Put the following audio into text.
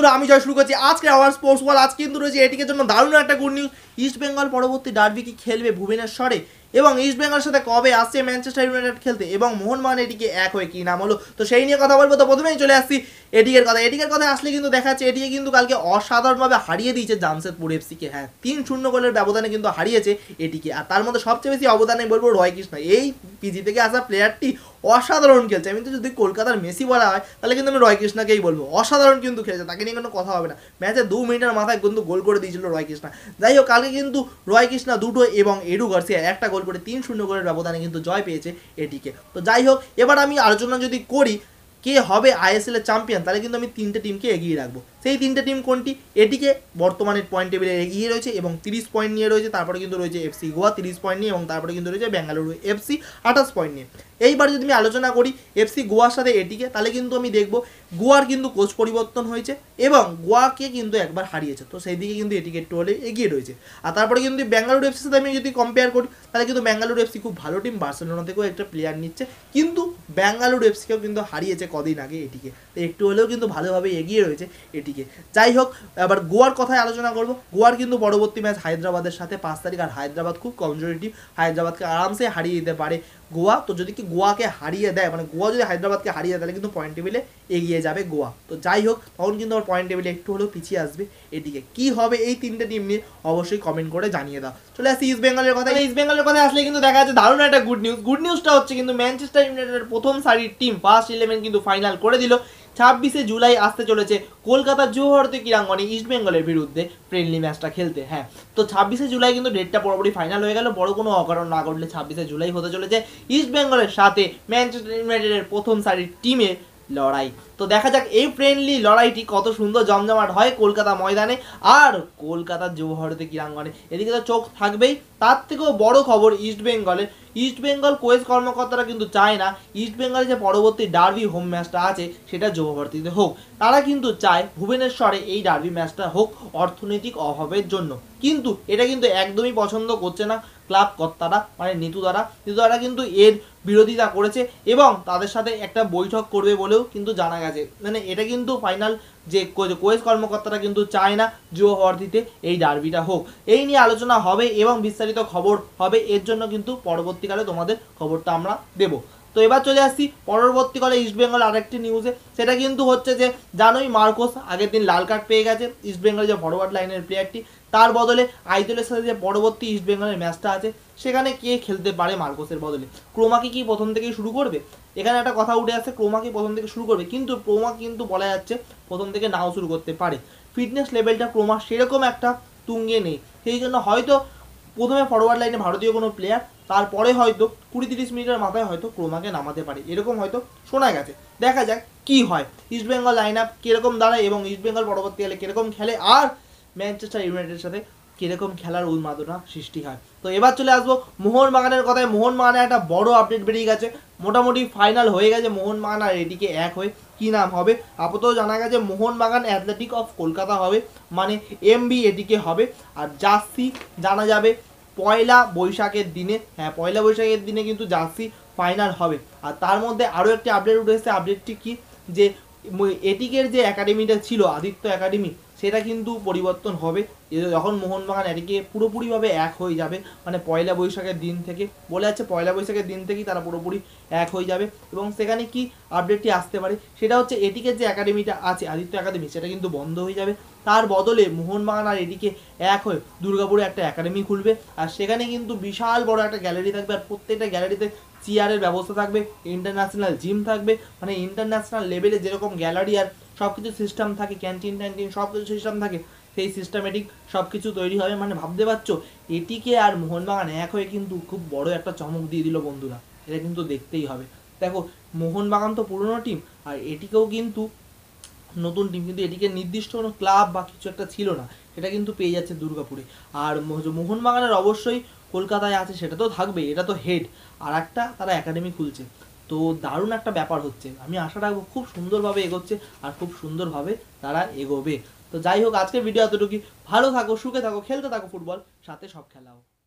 বন্ধুরা আমি জয় শুরু করছি আজকে আওয়ার স্পোর্টস বল আজ কিন্তু রয়েছে এটিকে জন্য দারুণ একটা গুড নিউজ ইস্ট বেঙ্গল পরবর্তী ডার্বি কি খেলবে ভুবনেশ্বরে এবং ইস্ট বেঙ্গলের সাথে কবে আসছে ম্যানচেস্টার ইউনাইটেড খেলতে এবং মান এটিকে এক হয়ে কী নাম হলো তো সেই নিয়ে কথা বলবো তো প্রথমেই চলে আসছি এটিকের কথা এটিকের কথা আসলে কিন্তু দেখা যাচ্ছে এটিকে কিন্তু কালকে অসাধারণভাবে হারিয়ে দিয়েছে জামশেদপুর এফসিকে হ্যাঁ তিন শূন্য গোলের ব্যবধানে কিন্তু হারিয়েছে এটিকে আর তার মধ্যে সবচেয়ে বেশি অবদানে বলবো রয় কৃষ্ণ এই পিজি থেকে আসা প্লেয়ারটি অসাধারণ খেলছে আমি তো যদি কলকাতার মেসি বলা হয় তাহলে কিন্তু আমি রয় কৃষ্ণাকেই বলবো অসাধারণ কিন্তু খেলছে তাকে নিয়ে কোনো কথা হবে না ম্যাচে দু মিনিটের মাথায় কিন্তু গোল করে দিয়েছিল রয় কৃষ্ণা যাই হোক কালকে কিন্তু রয় কৃষ্ণা দুটো এবং এডু গার্সিয়া একটা গোল করে তিন শূন্য গোলের ব্যবধানে কিন্তু জয় পেয়েছে এটিকে তো যাই হোক এবার আমি আলোচনা যদি করি কে হবে আইএসএলের চ্যাম্পিয়ন তাহলে কিন্তু আমি তিনটে টিমকে এগিয়ে রাখবো সেই তিনটে টিম কোনটি এটিকে বর্তমানে পয়েন্ট টেবিলে এগিয়ে রয়েছে এবং তিরিশ পয়েন্ট নিয়ে রয়েছে তারপরে কিন্তু রয়েছে এফসি গোয়া তিরিশ পয়েন্ট নিয়ে এবং তারপরে কিন্তু রয়েছে বেঙ্গালুরু এফসি আঠাশ পয়েন্ট নিয়ে এইবার যদি আমি আলোচনা করি এফসি গোয়ার সাথে এটিকে তাহলে কিন্তু আমি দেখব গোয়ার কিন্তু কোচ পরিবর্তন হয়েছে এবং গোয়াকে কিন্তু একবার হারিয়েছে তো সেই দিকে কিন্তু এটিকে একটু হলে এগিয়ে রয়েছে আর তারপরে কিন্তু বেঙ্গালুরু এফসির সাথে আমি যদি কম্পেয়ার করি তাহলে কিন্তু বেঙ্গালুরু এফসি খুব ভালো টিম বার্সেলোনা থেকেও একটা প্লেয়ার নিচ্ছে কিন্তু বেঙ্গালুরু এফসিকেও কিন্তু হারিয়েছে কদিন আগে এটিকে তো একটু হলেও কিন্তু ভালোভাবে এগিয়ে রয়েছে এটিকে যাই হোক আবার গোয়ার কথায় আলোচনা করব গোয়ার কিন্তু পরবর্তী ম্যাচ হায়দ্রাবাদের সাথে পাঁচ তারিখ আর হায়দ্রাবাদ খুব কমজোরি টিম হায়দ্রাবাদকে আরামসে হারিয়ে দিতে পারে গোয়া তো যদি কি গোয়াকে হারিয়ে দেয় মানে গোয়া যদি হায়দ্রাবাদকে হারিয়ে দেয় তাহলে কিন্তু পয়েন্ট টেবিলে এগিয়ে যাবে গোয়া তো যাই হোক তখন কিন্তু আমার পয়েন্ট টেবিলে একটু হলেও পিছিয়ে আসবে এদিকে কি হবে এই তিনটে টিম নিয়ে অবশ্যই কমেন্ট করে জানিয়ে দাও চলে আসি ইস্ট বেঙ্গলের কথা ইস্ট বেঙ্গলের কথা আসলে কিন্তু দেখা যাচ্ছে দারুণ একটা গুড নিউজ গুড নিউজটা হচ্ছে কিন্তু ম্যানচেস্টার ইউনাইটেডের প্রথম সারির টিম ফার্স্ট ইলেভেন কিন্তু কিন্তু ফাইনাল করে দিল ছাব্বিশে জুলাই আসতে চলেছে কলকাতা জোহরতে ক্রীড়াঙ্গনে ইস্টবেঙ্গলের বিরুদ্ধে ফ্রেন্ডলি ম্যাচটা খেলতে হ্যাঁ তো ছাব্বিশে জুলাই কিন্তু ডেটটা পরপরই ফাইনাল হয়ে গেল বড় কোনো অকারণ না ঘটলে ছাব্বিশে জুলাই হতে চলেছে ইস্টবেঙ্গলের সাথে ম্যানচেস্টার ইউনাইটেডের প্রথম সারির টিমে লড়াই তো দেখা যাক এই ফ্রেন্ডলি লড়াইটি কত সুন্দর জমজমাট হয় কলকাতা ময়দানে আর কলকাতার যুবভারতী ক্রীড়াঙ্গনে এদিকে তো চোখ থাকবেই তার থেকেও বড় খবর ইস্ট ইস্টবেঙ্গল ইস্ট বেঙ্গল কোয়েস কর্মকর্তারা কিন্তু চায় না ইস্ট বেঙ্গলে যে পরবর্তী ডার্বি হোম ম্যাচটা আছে সেটা যুবভারতীতে হোক তারা কিন্তু চায় ভুবনেশ্বরে এই ডার্বি ম্যাচটা হোক অর্থনৈতিক অভাবের জন্য কিন্তু এটা কিন্তু একদমই পছন্দ করছে না ক্লাব কর্তারা মানে নিতু দ্বারা নিতু দ্বারা কিন্তু এর বিরোধিতা করেছে এবং তাদের সাথে একটা বৈঠক করবে বলেও কিন্তু জানা গেছে মানে এটা কিন্তু ফাইনাল যে কোয়েস কর্মকর্তারা কিন্তু চায় না জুহর্দিতে এই ডার্বিটা হোক এই নিয়ে আলোচনা হবে এবং বিস্তারিত খবর হবে এর জন্য কিন্তু পরবর্তীকালে তোমাদের খবরটা আমরা দেবো তো এবার চলে আসছি পরবর্তীকালে ইস্টবেঙ্গল আরেকটি নিউজে সেটা কিন্তু হচ্ছে যে জানোই মার্কোস আগের দিন লাল কার্ড পেয়ে গেছে ইস্টবেঙ্গলের যে ফরওয়ার্ড লাইনের প্লেয়ারটি তার বদলে আইদলের সাথে যে পরবর্তী ইস্টবেঙ্গলের ম্যাচটা আছে সেখানে কে খেলতে পারে মার্কোসের বদলে ক্রোমাকে কি প্রথম থেকেই শুরু করবে এখানে একটা কথা উঠে আসে ক্রোমাকে প্রথম থেকে শুরু করবে কিন্তু ক্রোমা কিন্তু বলা যাচ্ছে প্রথম থেকে নাও শুরু করতে পারে ফিটনেস লেভেলটা ক্রোমা সেরকম একটা তুঙ্গে নেই সেই জন্য হয়তো প্রথমে ফরওয়ার্ড লাইনে ভারতীয় কোনো প্লেয়ার তারপরে হয়তো কুড়ি তিরিশ মিনিটের মাথায় হয়তো ক্রোমাকে নামাতে পারে এরকম হয়তো শোনা গেছে দেখা যাক কি হয় ইস্টবেঙ্গল লাইন আপ কীরকম দাঁড়ায় এবং ইস্টবেঙ্গল পরবর্তীকালে কীরকম খেলে আর ম্যানচেস্টার ইউনাইটেডের সাথে কীরকম খেলার উন্মাদনা সৃষ্টি হয় তো এবার চলে আসবো মোহনবাগানের কথায় মোহনবাগানের একটা বড় আপডেট বেরিয়ে গেছে মোটামুটি ফাইনাল হয়ে গেছে মোহনবাগান আর এটিকে এক হয়ে কি নাম হবে আপাতত জানা গেছে মোহনবাগান অ্যাথলেটিক অফ কলকাতা হবে মানে এমবি এটিকে হবে আর জার্সি জানা যাবে পয়লা বৈশাখের দিনে হ্যাঁ পয়লা বৈশাখের দিনে কিন্তু জার্সি ফাইনাল হবে আর তার মধ্যে আরও একটি আপডেট উঠে এসেছে আপডেটটি কি যে এটিকের যে একাডেমিটা ছিল আদিত্য একাডেমি সেটা কিন্তু পরিবর্তন হবে যখন মোহনবাগান এটিকে পুরোপুরিভাবে এক হয়ে যাবে মানে পয়লা বৈশাখের দিন থেকে বলে আছে পয়লা বৈশাখের দিন থেকেই তারা পুরোপুরি এক হয়ে যাবে এবং সেখানে কি আপডেটটি আসতে পারে সেটা হচ্ছে এটিকে যে একাডেমিটা আছে আদিত্য একাডেমি সেটা কিন্তু বন্ধ হয়ে যাবে তার বদলে মোহনবাগান আর এদিকে এক হয়ে দুর্গাপুরে একটা একাডেমি খুলবে আর সেখানে কিন্তু বিশাল বড় একটা গ্যালারি থাকবে আর প্রত্যেকটা গ্যালারিতে চেয়ারের ব্যবস্থা থাকবে ইন্টারন্যাশনাল জিম থাকবে মানে ইন্টারন্যাশনাল লেভেলে যেরকম গ্যালারি আর সব কিছু সিস্টেম থাকে ক্যান্টিন ট্যান্টিন সব কিছু সিস্টেম থাকে সেই সিস্টেমেটিক সব কিছু তৈরি হবে মানে ভাবতে পারছো এটিকে আর মোহনবাগান এক হয়ে কিন্তু খুব বড় একটা চমক দিয়ে দিল বন্ধুরা এটা কিন্তু দেখতেই হবে দেখো মোহনবাগান তো পুরনো টিম আর এটিকেও কিন্তু নতুন টিম কিন্তু এটিকে নির্দিষ্ট কোনো ক্লাব বা কিছু একটা ছিল না সেটা কিন্তু পেয়ে যাচ্ছে দুর্গাপুরে আর মোহনবাগানের অবশ্যই কলকাতায় আছে সেটা তো থাকবে এটা তো হেড আর একটা তারা একাডেমি খুলছে তো দারুণ একটা ব্যাপার হচ্ছে আমি আশা রাখবো খুব সুন্দরভাবে এগোচ্ছে আর খুব সুন্দরভাবে তারা এগোবে তো যাই হোক আজকের ভিডিও এতটুকু ভালো থাকো সুখে থাকো খেলতে থাকো ফুটবল সাথে সব খেলাও